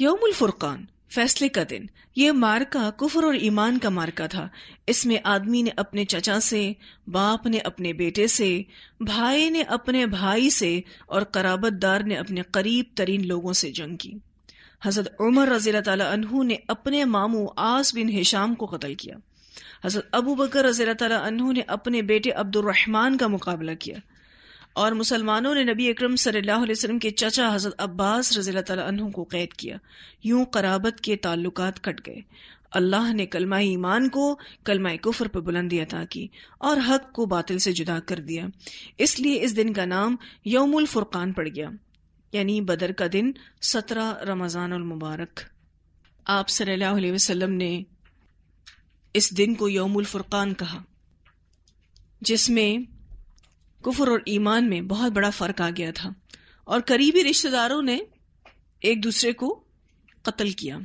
यौमुल फुरकान फैसले का दिन यह मार्का कुफर और ईमान का मार्का था इसमें आदमी ने अपने चचा से बाप ने अपने बेटे से भाई ने अपने भाई से और कराबत दार ने अपने करीब तरीन लोगों से जंग की हजरत उमर रजील तु ने अपने मामू आस बिन हिशाम को कत्ल किया हजरत अबू बकर रजील तु ने अपने बेटे अब्दुलरहमान का मुकाबला किया और मुसलमानों ने नबी अक्रम सल्लाम के चचा हजरत अब्बास रजी तु को कैद किया यूं कराबत के ताल्लुक कट गए अल्लाह ने कलमा ईमान को कलमा कुफर पर बुलंदी अदा की और हक को बातिल से जुदा कर दिया इसलिए इस दिन का नाम यौमुल फुरकान पड़ गया यानी बदर का दिन सत्रह रमजान मुबारक आप सल्लल्लाहु अलैहि वसल्लम ने इस दिन को यौमुल फुरकान कहा जिसमें कुफर और ईमान में बहुत बड़ा फ़र्क आ गया था और करीबी रिश्तेदारों ने एक दूसरे को कत्ल किया